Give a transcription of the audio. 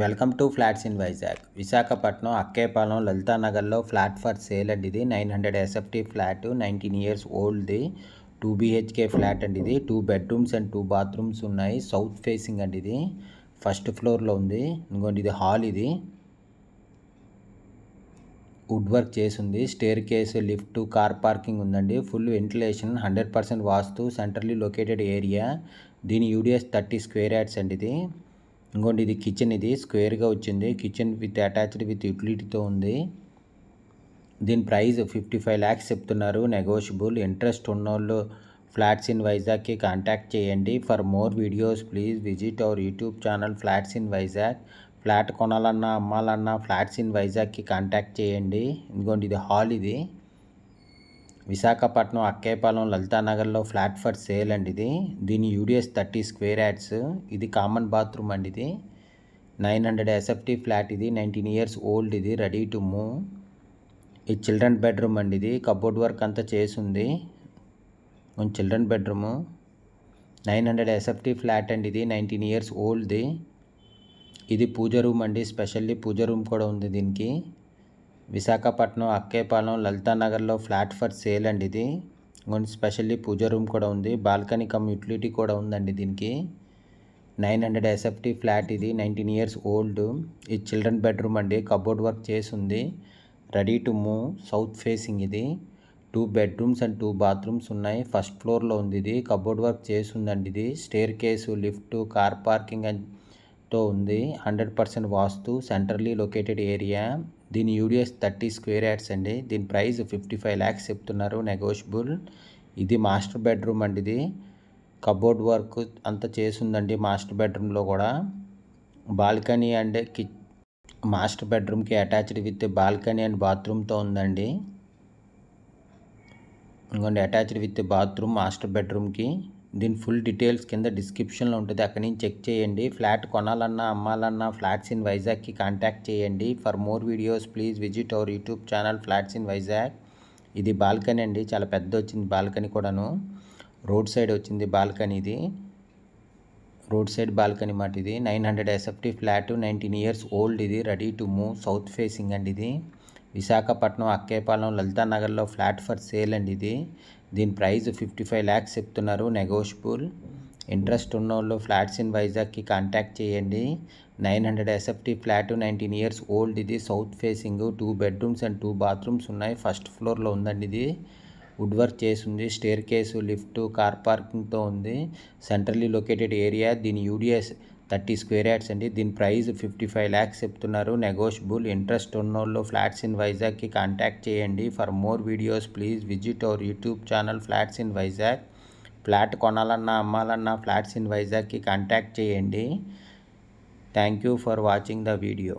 welcome to flats in Vizag Visakhapatnam Akkayyapalem లలితానగర్లో flat for sale అండి ఇది nine hundred SFT flat nineteen years ఓల్డ్ది two BHK flat అండి ఇది two bedrooms and two bathrooms ఉన్నాయి సౌత్ ఫేసింగ్ అండి ఇది ఫస్ట్ ఫ్లోర్లో ఉంది ఇంకోటి ఇది హాల్ ఇది వుడ్ వర్క్ చేసింది staircase lift car parking ఉందండి full ventilation hundred percent vastu centrally located area దీని యూడిఎస్ థర్టీ స్క్వేర్ యాడ్స్ అండి ఇది ఇంకోటి ఇది కిచెన్ ఇది స్క్వేర్గా వచ్చింది కిచెన్ విత్ అటాచ్డ్ విత్ యూటిలిటీతో ఉంది దీని ప్రైస్ ఫిఫ్టీ ఫైవ్ ల్యాక్స్ చెప్తున్నారు నెగోషియబుల్ ఇంట్రెస్ట్ ఉన్నోళ్ళు ఫ్లాట్స్ ఇన్ వైజాగ్కి కాంటాక్ట్ చేయండి for more videos please visit our YouTube channel flats in Vizag flat కొనాలన్నా అమ్మాలన్నా ఫ్లాట్స్ ఇన్ వైజాగ్కి కాంటాక్ట్ చేయండి ఇంకోటి ఇది హాల్ ఇది విశాఖపట్నం అక్కేపాలెం లలితానగర్లో ఫ్లాట్ ఫర్ సేల్ అండి ఇది దీని యూడిఎస్ థర్టీ స్క్వేర్ యాడ్స్ ఇది కామన్ బాత్రూమ్ అండి ఇది నైన్ హండ్రెడ్ ఎస్ఎఫ్టీ ఫ్లాట్ ఇది నైన్టీన్ ఇయర్స్ ఓల్డ్ ఇది రెడీ టు మూవ్ ఈ చిల్డ్రన్ బెడ్రూమ్ అండి ఇది కబోర్డ్ వర్క్ అంతా చేసింది children bedroom nine hundred SFT flat అండి ఇది నైన్టీన్ ఇయర్స్ ఓల్డ్ది ఇది పూజ రూమ్ అండి స్పెషల్లీ పూజ రూమ్ కూడా ఉంది దీనికి విశాఖపట్నం అక్కేపాలెం లలితానగర్లో ఫ్లాట్ ఫర్ సేల్ అండి ఇది ఇంకొంచెం స్పెషల్లీ పూజ రూమ్ కూడా ఉంది బాల్కనీ కమ్ యూటిలిటీ కూడా ఉందండి దీనికి నైన్ హండ్రెడ్ ఎస్ఎఫ్టీ ఫ్లాట్ ఇది నైన్టీన్ ఇయర్స్ ఓల్డ్ ఇది చిల్డ్రన్ బెడ్రూమ్ అండి కబోర్డ్ వర్క్ చేసి ఉంది ready to move south facing ఇది two bedrooms and two bathrooms ఉన్నాయి ఫస్ట్ ఫ్లోర్లో ఉంది ఇది కబోర్డ్ వర్క్ చేసి ఉందండి ఇది staircase lift car parking and తో ఉంది hundred percent vastu centrally located area దీని యూడిఎస్ థర్టీ స్క్వేర్ యాడ్స్ అండి దీని ప్రైస్ ఫిఫ్టీ ఫైవ్ ల్యాక్స్ చెప్తున్నారు నెగోషియబుల్ ఇది మాస్టర్ బెడ్రూమ్ అండి ఇది కబోర్డ్ వర్క్ అంతా చేసిందండి మాస్టర్ బెడ్రూమ్లో కూడా బాల్కనీ అండ్ కి మాస్టర్ బెడ్రూమ్కి అటాచ్డ్ విత్ బాల్కనీ అండ్ బాత్రూమ్తో ఉందండి ఇంకోండి అటాచ్డ్ విత్ బాత్రూమ్ మాస్టర్ బెడ్రూమ్కి దీని ఫుల్ డీటెయిల్స్ కింద డిస్క్రిప్షన్లో ఉంటుంది అక్కడ నుంచి చెక్ చేయండి ఫ్లాట్ కొనాలన్నా అమ్మాలన్నా ఫ్లాట్స్ ఇన్ వైజాగ్కి కాంటాక్ట్ చేయండి for more videos please visit our YouTube channel flats in Vizag ఇది బాల్కనీ అండి చాలా పెద్ద వచ్చింది బాల్కనీ కూడాను రోడ్ సైడ్ వచ్చింది బాల్కనీ ఇది రోడ్ సైడ్ బాల్కనీ మాట ఇది nine hundred SFT flat nineteen years old ఇది ready to move south facing అండి ఇది విశాఖపట్నం అక్కేపాలెం లలితానగర్లో ఫ్లాట్ ఫర్ సేల్ అండి ఇది దీని ప్రైస్ ఫిఫ్టీ ఫైవ్ ల్యాక్స్ చెప్తున్నారు నెగోషియబుల్ ఇంట్రెస్ట్ ఉన్న వాళ్ళు ఫ్లాట్స్ ఇన్ వైజాగ్కి కాంటాక్ట్ చేయండి nine hundred SFT flat nineteen years old ఇది south facing two bedrooms and two bathrooms ఉన్నాయి ఫస్ట్ ఫ్లోర్లో ఉందండి ఇది వుడ్ వర్క్ చేసి ఉంది staircase lift car parking తో ఉంది సెంట్రల్లీ లొకేటెడ్ ఏరియా దీని యూడిఎస్ థర్టీ స్క్వేర్ యార్డ్స్ అండి దీని ప్రైస్ ఫిఫ్టీ ఫైవ్ ల్యాక్స్ చెప్తున్నారు నెగోషియబుల్ ఇంట్రెస్ట్ ఉన్నోళ్ళు ఫ్లాట్స్ ఇన్ వైజాగ్కి కాంటాక్ట్ చేయండి for more videos please visit our YouTube channel flats in Vizag flat కొనాలన్నా అమ్మాలన్నా ఫ్లాట్స్ ఇన్ వైజాగ్కి కాంటాక్ట్ చేయండి thank you for watching the video